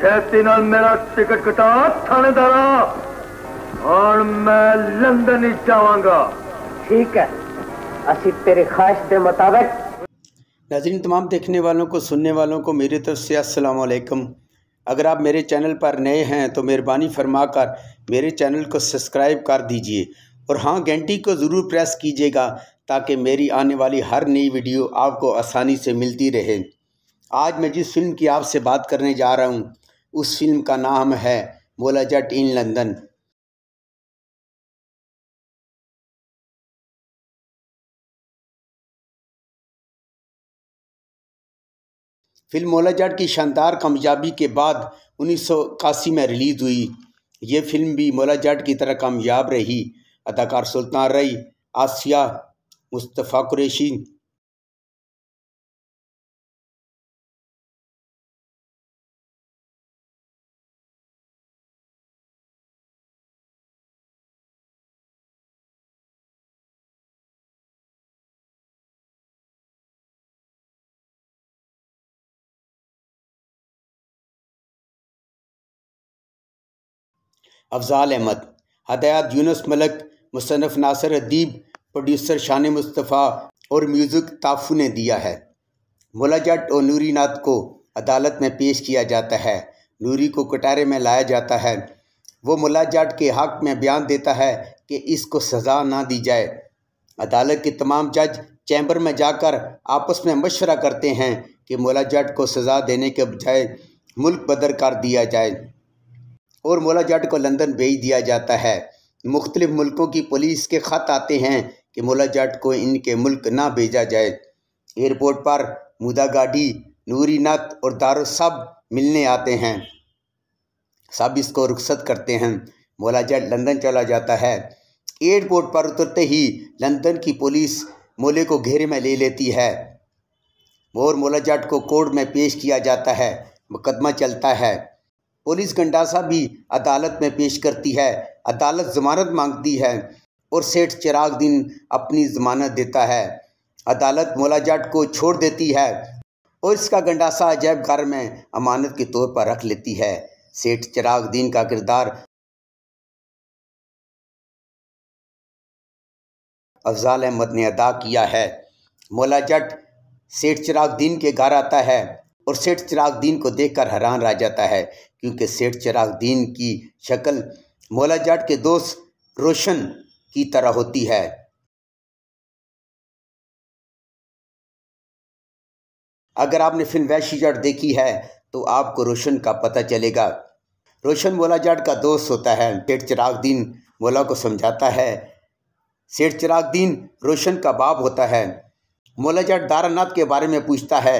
छेती मेरा टिकट कटा थानेदारा हम मैं लंदन ही जावगा ठीक है असि तेरे ख्वाहिश के मुताबिक नाजरीन तमाम देखने वालों को सुनने वालों को मेरी तरफ से असलकम अगर आप मेरे चैनल पर नए हैं तो मेहरबानी फरमा कर मेरे चैनल को सब्सक्राइब कर दीजिए और हाँ घंटी को ज़रूर प्रेस कीजिएगा ताकि मेरी आने वाली हर नई वीडियो आपको आसानी से मिलती रहे आज मैं जिस फिल्म की आपसे बात करने जा रहा हूँ उस फिल्म का नाम है बोला जट इन लंदन फिल्म मोला जाट की शानदार कामयाबी के बाद उन्नीस में रिलीज़ हुई ये फिल्म भी मोला जाट की तरह कामयाब रही अदाकार सुल्तान रई आसिया मुस्तफ़ा कुरेशी अफजाल अहमद हदयात यूनस मलक मुसनफ़ नासर अदीब प्रोड्यूसर शान मुस्तफ़ा और म्यूज़िक ताफ़ू ने दिया है मोला जट और नूरी नाथ को अदालत में पेश किया जाता है नूरी को कटारे में लाया जाता है वो मोला जट के हक़ में बयान देता है कि इसको सज़ा ना दी जाए अदालत के तमाम जज चैम्बर में जाकर आपस में मशवरा करते हैं कि मोला जट को सज़ा देने के बजाय मुल्क बदर कर दिया जाए और मौला जाट को लंदन भेज दिया जाता है मुख्तलिफ मुल्कों की पुलिस के ख़त आते हैं कि मौला जाट को इनके मुल्क ना भेजा जाए एयरपोर्ट पर मुदा गाड़ी नूरी नत और दारो सब मिलने आते हैं सब इसको रुखसत करते हैं मौला जाट लंदन चला जाता है एयरपोर्ट पर उतरते ही लंदन की पुलिस मोले को घेरे में ले लेती है और मौला जाट को कोर्ट में पेश किया जाता है मुकदमा चलता है पुलिस गंडासा भी अदालत में पेश करती है अदालत जमानत मांगती है और सेठ चिराग दिन अपनी जमानत देता है अदालत मोला जाट को छोड़ देती है और इसका गंडासा अजैब घर में अमानत के तौर पर रख लेती है सेठ चिराग दीन का किरदार अफजाल अहमद ने अदा किया है मोला जट सेठ चिराग दीन के घर आता है और सेठ चिराग दीन को देखकर हैरान रह जाता है क्योंकि सेठ दीन की शक्ल मौला जाट के दोस्त रोशन की तरह होती है अगर आपने फिल्म वैशी जाट देखी है तो आपको रोशन का पता चलेगा रोशन मौला जाट का दोस्त होता है सेठ दीन मौला को समझाता है सेठ दीन रोशन का बाप होता है मौला जाट दारानाथ के बारे में पूछता है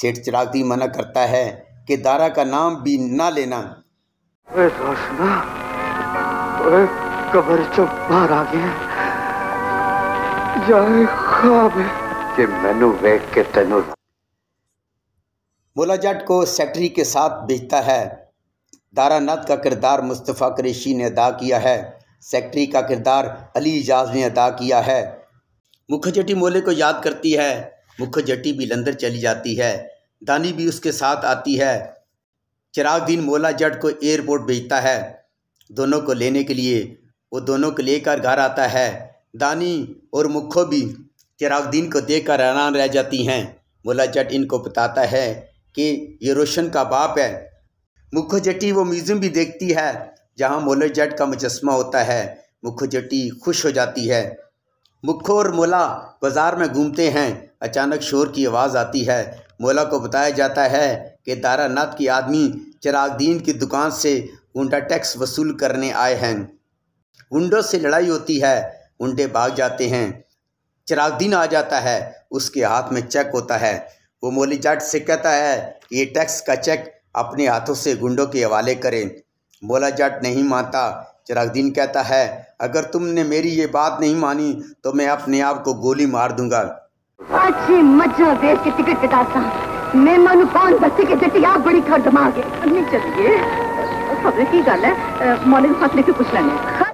सेठ दीन मना करता है कि दारा का नाम भी ना लेना कबर आ गया मैनू वेख के तेनू मोला जट को सेक्रेटरी के साथ भेजता है दारानाथ का किरदार मुस्तफ़ा करेशी ने अदा किया है सेक्रेटरी का किरदार अली एजाज ने अदा किया है मुखजटी मोले को याद करती है मुखजटी भी लंदर चली जाती है दानी भी उसके साथ आती है दिन मोला जट को एयरपोर्ट भेजता है दोनों को लेने के लिए वो दोनों को लेकर घर आता है दानी और मुखो भी दिन को देख कर हैरान रह जाती हैं मोला जट इनको बताता है कि ये रोशन का बाप है मुखो जटी वो म्यूज़ियम भी देखती है जहाँ मोला जट का मुजस्मा होता है मुखो जटी खुश हो जाती है मुखो और मोला बाज़ार में घूमते हैं अचानक शोर की आवाज़ आती है मोला को बताया जाता है कि दारानाथ की आदमी चिरागदीन की दुकान से उनका टैक्स वसूल करने आए हैं गुंडों से लड़ाई होती है उंडे भाग जाते हैं चिरागदीन आ जाता है उसके हाथ में चेक होता है वो मोली जाट से कहता है कि ये टैक्स का चेक अपने हाथों से गुंडों के हवाले करें मोला जाट नहीं मानता चिरागदीन कहता है अगर तुमने मेरी ये बात नहीं मानी तो मैं अपने आप को गोली मार दूंगा अच्छी मजा देश के टिकट कटा सा मैं मानू कौन बच्चे के जटी आप बड़ी खर्च मांगे नहीं चलिए खबरें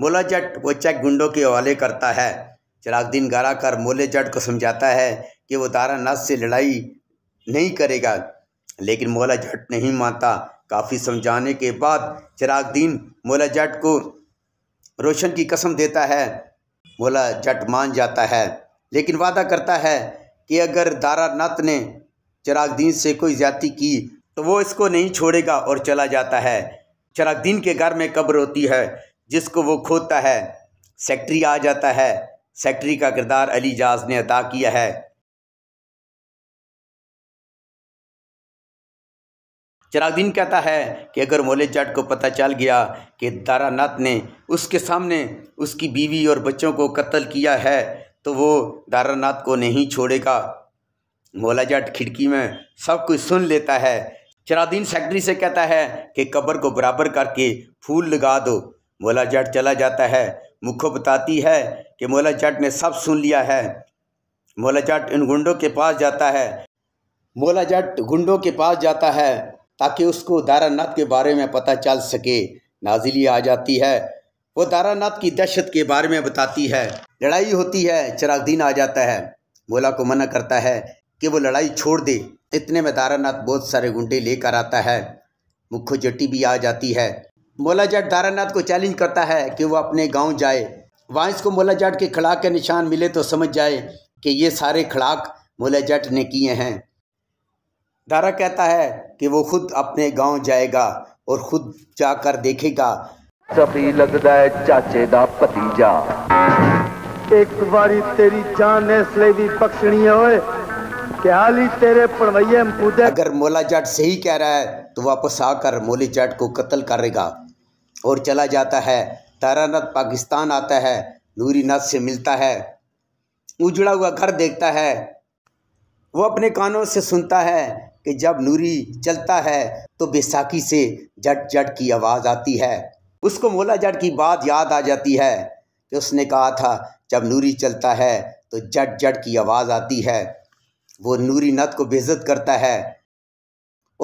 मोला जट वो चेक गुंडो के हवाले करता है चिराग दिन गारा कर मोले जट को समझाता है कि वो दारा नस से लड़ाई नहीं करेगा लेकिन मोला जट नहीं मानता काफ़ी समझाने के बाद चिराग दिन मोला जट को रोशन की कसम देता है मोला जट मान जाता है लेकिन वादा करता है कि अगर दारानाथ ने दीन से कोई ज़्यादा की तो वो इसको नहीं छोड़ेगा और चला जाता है दीन के घर में कब्र होती है जिसको वो खोदता है सेक्ट्री आ जाता है सेक्ट्री का किरदार अली जाज ने अदा किया है दीन कहता है कि अगर मोले जाट को पता चल गया कि दारानाथ ने उसके सामने उसकी बीवी और बच्चों को कत्ल किया है तो वो दारानाथ को नहीं छोड़ेगा मोला जाट खिड़की में सब कुछ सुन लेता है चरादीन सेक्रेटरी से कहता है कि कब्र को बराबर करके फूल लगा दो मोला जाट चला जाता है मुखो बताती है कि मोला जाट ने सब सुन लिया है मोला जाट इन गुंडों के पास जाता है मोला जाट गुंडों के पास जाता है ताकि उसको दारानाथ के बारे में पता चल सके नाजिली आ जाती है वो दारानाथ की दहशत के बारे में बताती है लड़ाई होती है चिरागदीन आ जाता है भोला को मना करता है कि वो लड़ाई छोड़ दे इतने में दारानाथ बहुत सारे गुंडे लेकर आता है मुखो जट्टी भी आ जाती है मोला जाट दारानाथ को चैलेंज करता है कि वो अपने गांव जाए वहाँ इसको मोला जाट के खड़ाक के निशान मिले तो समझ जाए कि ये सारे खड़ाक मोला जाट ने किए हैं दारा कहता है कि वो खुद अपने गांव जाएगा और खुद जाकर देखेगा सभी लगता है चाचे का भतीजा एक बारी तेरी जान ਇਸ ਲਈ ਵੀ ਬਖਸ਼ਣੀ ਓਏ तेरे अगर मोला जाट सही कह रहा है तो वापस आकर मोली जाट को कत्ल करेगा और चला जाता है तारानाथ पाकिस्तान आता है नूरी नाथ से मिलता है उजड़ा हुआ घर देखता है वो अपने कानों से सुनता है कि जब नूरी चलता है तो बैसाखी से जट जट की आवाज़ आती है उसको मोला जट की बात याद आ जाती है कि उसने कहा था जब नूरी चलता है तो जट जट की आवाज़ आती है वो नूरी नत को बेजत करता है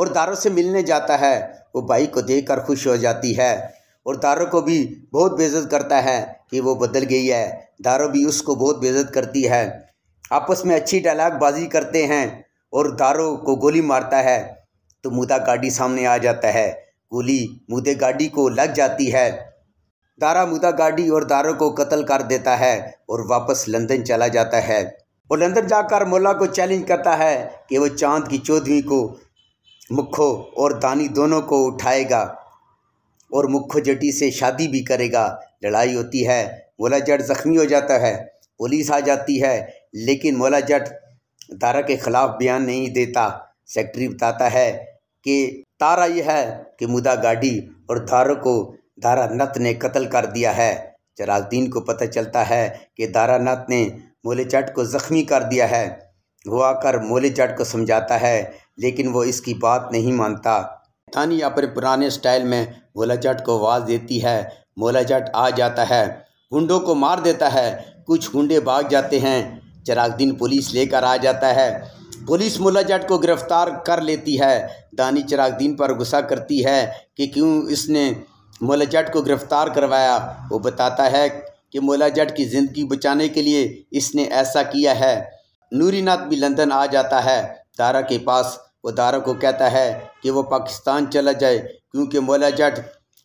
और दारों से मिलने जाता है वो भाई को देख कर खुश हो जाती है और दारों को भी बहुत बेजत करता है कि वो बदल गई है दारों भी उसको बहुत बेजत करती है आपस में अच्छी डायलाग बाजी करते हैं और दारों को गोली मारता है तो मुदा गाड़ी सामने आ जाता है गोली मुदे गाड़ी को लग जाती है दारा मुदा गाड़ी और दारो को कत्ल कर देता है और वापस लंदन चला जाता है और लंदन जाकर मुला को चैलेंज करता है कि वो चांद की चौधरी को मुखो और दानी दोनों को उठाएगा और मुखो जटी से शादी भी करेगा लड़ाई होती है मोला जट जख्मी हो जाता है पुलिस आ जाती है लेकिन मोला जट दारा के ख़िलाफ़ बयान नहीं देता सेक्रेटरी बताता है कि तारा यह है कि मुदा गाडी और धारा को धारा नत ने कत्ल कर दिया है चरागद्दीन को पता चलता है कि दारा नत ने मोले चट को ज़ख्मी कर दिया है वो आकर मोले चट को समझाता है लेकिन वो इसकी बात नहीं मानता थानी अपने पुराने स्टाइल में मोला चट को आवाज़ देती है मोला चट आ जाता है गुंडों को मार देता है कुछ गुंडे भाग जाते हैं चरागद्दीन पुलिस लेकर आ जाता है पुलिस मुला जट को गिरफ्तार कर लेती है दानी चिरागदीन पर गुस्सा करती है कि क्यों इसने मुला जट को गिरफ्तार करवाया वो बताता है कि मुला जट की ज़िंदगी बचाने के लिए इसने ऐसा किया है नूरीनाथ भी लंदन आ जाता है दारा के पास वो दारा को कहता है कि वो पाकिस्तान चला जाए क्योंकि मोला जट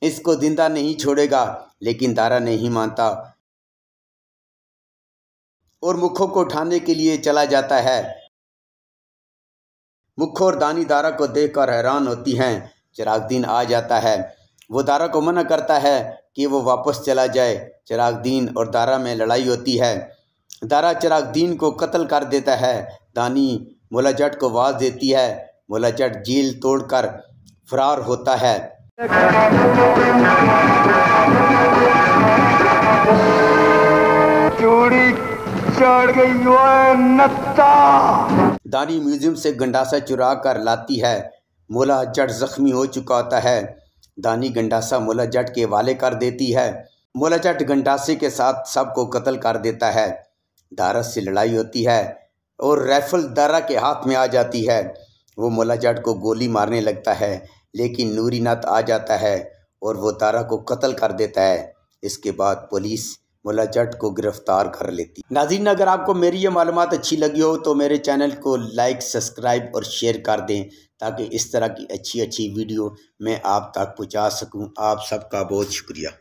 इसको जिंदा नहीं छोड़ेगा लेकिन दारा नहीं मानता और मुखों को उठाने के लिए चला जाता है मुखो और दानी दारा को देखकर हैरान होती हैं चिरागदीन आ जाता है वो दारा को मना करता है कि वो वापस चला जाए चिरागदीन और दारा में लड़ाई होती है दारा चिरागदीन को कत्ल कर देता है दानी मोला जट को वाज देती है मोला जट तोड़ तोड़कर फरार होता है चढ़ गई नत्ता दानी म्यूज़ियम से गंडासा चुरा कर लाती है मोला जट जख्मी हो चुका होता है दानी गंडासा मोला जट के वाले कर देती है मोला जट गंडासे के साथ सबको कत्ल कर देता है दारस से लड़ाई होती है और राइफल दारा के हाथ में आ जाती है वो मोला जट को गोली मारने लगता है लेकिन नूरीनाथ आ जाता है और वो तारा को कत्ल कर देता है इसके बाद पुलिस मुला जट को गिरफ्तार कर लेती नाजीन अगर आपको मेरी ये मालूम अच्छी लगी हो तो मेरे चैनल को लाइक सब्सक्राइब और शेयर कर दें ताकि इस तरह की अच्छी अच्छी वीडियो मैं आप तक पहुँचा सकूँ आप सबका बहुत शुक्रिया